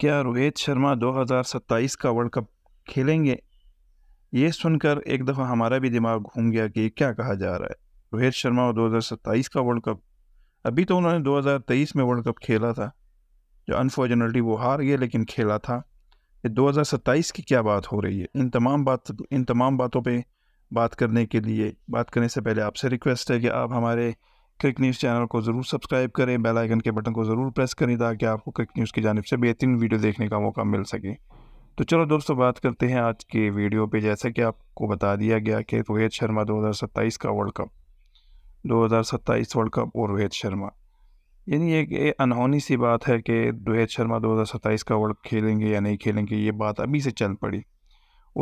क्या रोहित शर्मा 2027 का world cup खेलेंगे ये सुनकर एक दफ़ा हमारा भी दिमाग घूम गया कि क्या कहा जा रहा है रोहित शर्मा और 2027 का वर्ल्ड कप अभी तो उन्होंने 2023 में वर्ल्ड कप खेला था जो अनफॉर्चुनेटली वो हार गए लेकिन खेला था ये 2027 की क्या बात हो रही है इन तमाम बात इन तमाम बातों पे बात करने के लिए बात करने से पहले आपसे रिक्वेस्ट है कि आप हमारे क्रिक न्यूज़ चैनल को ज़रूर सब्सक्राइब करें बेल आइकन के बटन को ज़रूर प्रेस करें ताकि आपको क्रिक न्यूज़ की जानब से बेहतरीन वीडियो देखने का मौका मिल सके तो चलो दोस्तों बात करते हैं आज के वीडियो पे जैसे कि आपको बता दिया गया कि रोहित शर्मा 2027 का वर्ल्ड कप 2027 वर्ल्ड कप और रोहित शर्मा यानी एक अनहोनी सी बात है कि रोहित शर्मा दो का वर्ल्ड खेलेंगे या नहीं खेलेंगे ये बात अभी से चल पड़ी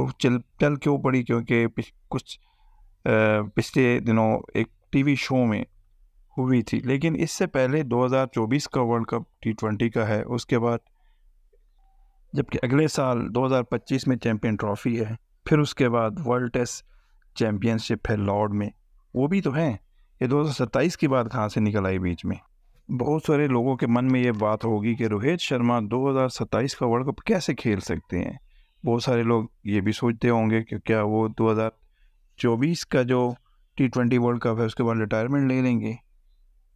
और चल चल क्यों पड़ी क्योंकि कुछ पिछले दिनों एक टीवी शो में हुई थी लेकिन इससे पहले 2024 का वर्ल्ड कप टी का है उसके बाद जबकि अगले साल 2025 में चैम्पियन ट्रॉफी है फिर उसके बाद वर्ल्ड टेस्ट चैम्पियनशिप है लॉर्ड में वो भी तो हैं ये 2027 की बात कहाँ से निकल आई बीच में बहुत सारे लोगों के मन में ये बात होगी कि रोहित शर्मा 2027 का वर्ल्ड कप कैसे खेल सकते हैं बहुत सारे लोग ये भी सोचते होंगे कि क्या वो 2024 का जो टी ट्वेंटी वर्ल्ड कप है उसके बाद रिटायरमेंट ले लेंगे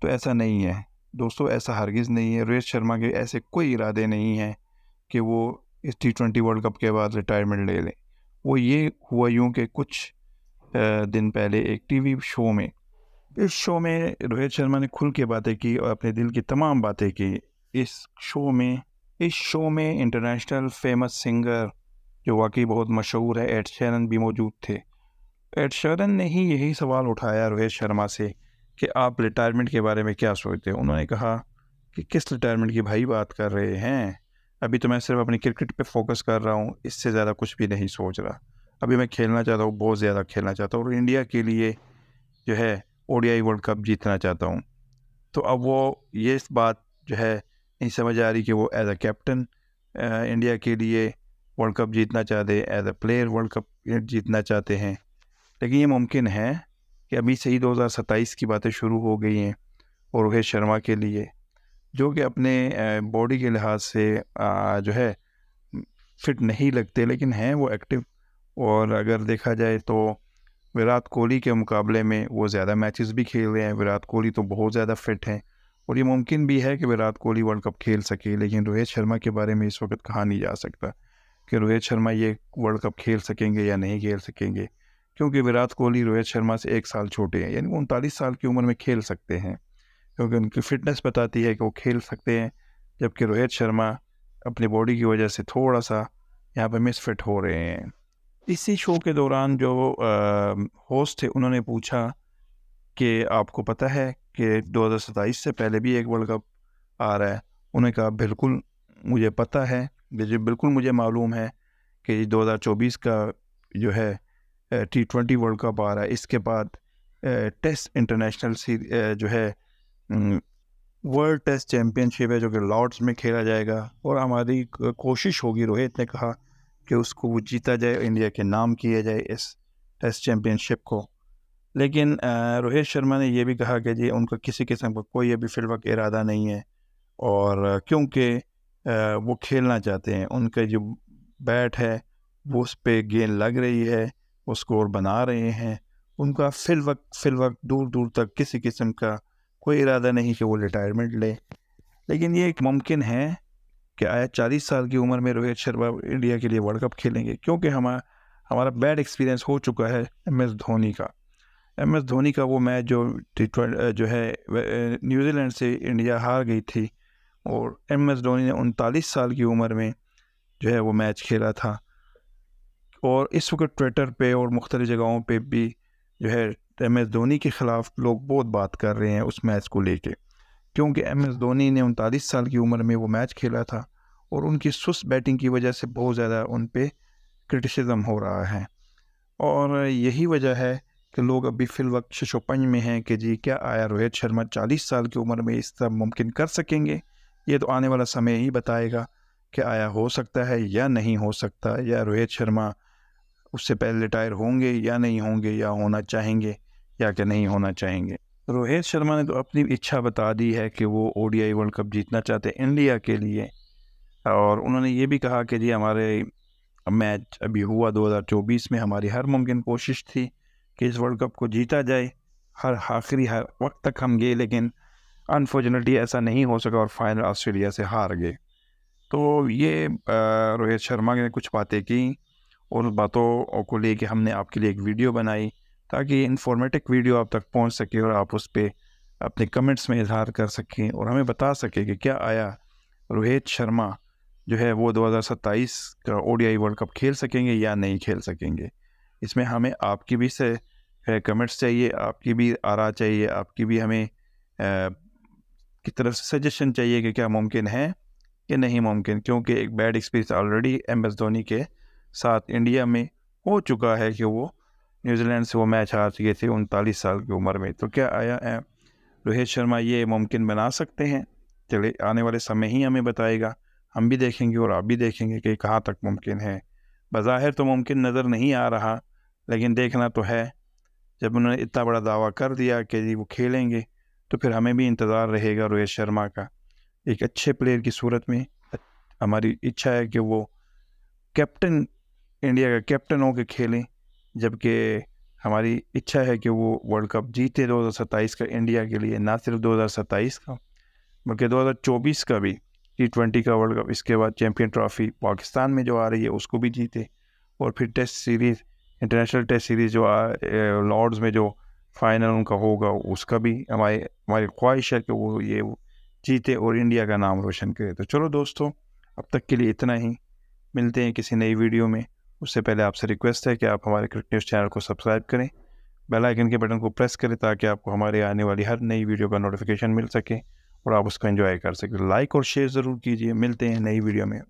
तो ऐसा नहीं है दोस्तों ऐसा हरगिज़ नहीं है रोहित शर्मा के ऐसे कोई इरादे नहीं हैं कि वो इस टी ट्वेंटी वर्ल्ड कप के बाद रिटायरमेंट ले लें वो ये हुआ यूँ कि कुछ दिन पहले एक टीवी शो में इस शो में रोहित शर्मा ने खुल के बातें की और अपने दिल की तमाम बातें की इस शो में इस शो में इंटरनेशनल फेमस सिंगर जो वाकई बहुत मशहूर है एड शरन भी मौजूद थे एड शरन ने ही यही सवाल उठाया रोहित शर्मा से कि आप रिटायरमेंट के बारे में क्या सोचते हैं उन्होंने कहा कि किस रिटायरमेंट की भाई बात कर रहे हैं अभी तो मैं सिर्फ अपनी क्रिकेट पे फोकस कर रहा हूँ इससे ज़्यादा कुछ भी नहीं सोच रहा अभी मैं खेलना चाहता हूँ बहुत ज़्यादा खेलना चाहता हूँ और इंडिया के लिए जो है ओ वर्ल्ड कप जीतना चाहता हूँ तो अब वो ये बात जो है नहीं समझ आ रही कि वो एज अ कैप्टन इंडिया के लिए वर्ल्ड कप जीतना चाहते as a player world cup जीतना चाहते हैं लेकिन ये मुमकिन है कि अभी से ही दो की बातें शुरू हो गई हैं और रोहित शर्मा के लिए जो कि अपने बॉडी के लिहाज से जो है फिट नहीं लगते लेकिन हैं वो एक्टिव और अगर देखा जाए तो विराट कोहली के मुकाबले में वो ज़्यादा मैचेस भी खेल रहे हैं विराट कोहली तो बहुत ज़्यादा फिट हैं और ये मुमकिन भी है कि विराट कोहली वर्ल्ड कप खेल सके लेकिन रोहित शर्मा के बारे में इस वक्त कहा नहीं जा सकता कि रोहित शर्मा ये वर्ल्ड कप खेल सकेंगे या नहीं खेल सकेंगे क्योंकि विराट कोहली रोहित शर्मा से एक साल छोटे हैं यानी वो उनतालीस साल की उम्र में खेल सकते हैं क्योंकि उनकी फ़िटनेस बताती है कि वो खेल सकते हैं जबकि रोहित शर्मा अपनी बॉडी की वजह से थोड़ा सा यहाँ पर मिसफिट हो रहे हैं इसी शो के दौरान जो होस्ट थे उन्होंने पूछा कि आपको पता है कि दो से पहले भी एक वर्ल्ड कप आ रहा है उन्होंने कहा बिल्कुल मुझे पता है बिल्कुल मुझे मालूम है कि 2024 का जो है टी ट्वेंटी वर्ल्ड कप आ रहा है इसके बाद टेस्ट इंटरनेशनल सी जो है वर्ल्ड टेस्ट चैम्पियनशिप है जो कि लॉर्ड्स में खेला जाएगा और हमारी कोशिश होगी रोहित ने कहा कि उसको वो जीता जाए इंडिया के नाम किया जाए इस टेस्ट चैम्पियनशिप को लेकिन रोहित शर्मा ने यह भी कहा कि जी उनका किसी किस्म का कोई अभी वक्त इरादा नहीं है और क्योंकि वो खेलना चाहते हैं उनका जो बैट है वो उस पर गेंद लग रही है वो स्कोर बना रहे हैं उनका फिल वक्त फिल वक्त दूर दूर तक किसी किस्म का कोई इरादा नहीं कि वो रिटायरमेंट ले लेकिन ये एक मुमकिन है कि आया चालीस साल की उम्र में रोहित शर्मा इंडिया के लिए वर्ल्ड कप खेलेंगे क्योंकि हमारा हमारा बैड एक्सपीरियंस हो चुका है एम एस धोनी का एम एस धोनी का वो मैच जो टी जो है न्यूजीलैंड से इंडिया हार गई थी और एम एस धोनी ने उनतालीस साल की उम्र में जो है वो मैच खेला था और इस वक्त ट्विटर पे और मुख्तलि जगहों पे भी जो है एम एस धोनी के ख़िलाफ़ लोग बहुत बात कर रहे हैं उस मैच को लेके क्योंकि एम एस धोनी ने उनतालीस साल की उम्र में वो मैच खेला था और उनकी सुस्त बैटिंग की वजह से बहुत ज़्यादा उन पर क्रिटिसिज्म हो रहा है और यही वजह है कि लोग अभी फ़िल वक्त शशोपंज में हैं कि जी क्या आया रोहित शर्मा चालीस साल की उम्र में इस तरह मुमकिन कर सकेंगे ये तो आने वाला समय ही बताएगा कि आया हो सकता है या नहीं हो सकता या रोहित शर्मा उससे पहले रिटायर होंगे या नहीं होंगे या होना चाहेंगे या कि नहीं होना चाहेंगे रोहित शर्मा ने तो अपनी इच्छा बता दी है कि वो ओ वर्ल्ड कप जीतना चाहते हैं इंडिया के लिए और उन्होंने ये भी कहा कि जी हमारे मैच अभी हुआ 2024 में हमारी हर मुमकिन कोशिश थी कि इस वर्ल्ड कप को जीता जाए हर आखिरी हर वक्त तक हम गए लेकिन अनफॉर्चुनेटली ऐसा नहीं हो सका और फाइनल ऑस्ट्रेलिया से हार गए तो ये रोहित शर्मा ने कुछ बातें कहीं उन बातों को लेके हमने आपके लिए एक वीडियो बनाई ताकि इन्फॉर्मेटिव वीडियो आप तक पहुंच सके और आप उस पर अपने कमेंट्स में इजहार कर सकें और हमें बता सकें कि क्या आया रोहित शर्मा जो है वो 2027 का ओ वर्ल्ड कप खेल सकेंगे या नहीं खेल सकेंगे इसमें हमें आपकी भी से कमेंट्स चाहिए आपकी भी आरा चाहिए आपकी भी हमें की तरफ से सजेशन चाहिए कि क्या मुमकिन है कि नहीं मुमकिन क्योंकि एक bad experience already M S Dhoni के साथ इंडिया में हो चुका है कि वो न्यूजीलैंड से वो मैच हार चुके थे उनतालीस साल की उम्र में तो क्या आया है रोहित शर्मा ये मुमकिन बना सकते हैं चले आने वाले समय ही हमें बताएगा हम भी देखेंगे और आप भी देखेंगे कि कहाँ तक मुमकिन है बज़ाहिर तो मुमकिन नज़र नहीं आ रहा लेकिन देखना तो है जब उन्होंने इतना बड़ा दावा कर दिया कि जी वो खेलेंगे तो फिर हमें भी इंतज़ार रहेगा रोहित शर्मा का एक अच्छे प्लेयर की सूरत में हमारी इच्छा है कि वो कैप्टन इंडिया का कैप्टन होकर खेलें जबकि हमारी इच्छा है कि वो वर्ल्ड कप जीते 2027 का इंडिया के लिए ना सिर्फ 2027 का बल्कि 2024 का भी टी ट्वेंटी का वर्ल्ड कप इसके बाद चैम्पियन ट्रॉफी पाकिस्तान में जो आ रही है उसको भी जीते और फिर test series international test series जो लॉर्ड्स में जो फाइनल उनका होगा उसका भी हमारे हमारी ख्वाहिश है कि वो ये जीते और इंडिया का नाम रोशन करे तो चलो दोस्तों अब तक के लिए इतना ही मिलते हैं किसी नई वीडियो में उससे पहले आपसे रिक्वेस्ट है कि आप हमारे क्रिकेट न्यूज़ चैनल को सब्सक्राइब करें बेल आइकन के बटन को प्रेस करें ताकि आपको हमारे आने वाली हर नई वीडियो का नोटिफिकेशन मिल सके और आप उसको एंजॉय कर सकें लाइक और शेयर ज़रूर कीजिए मिलते हैं नई वीडियो में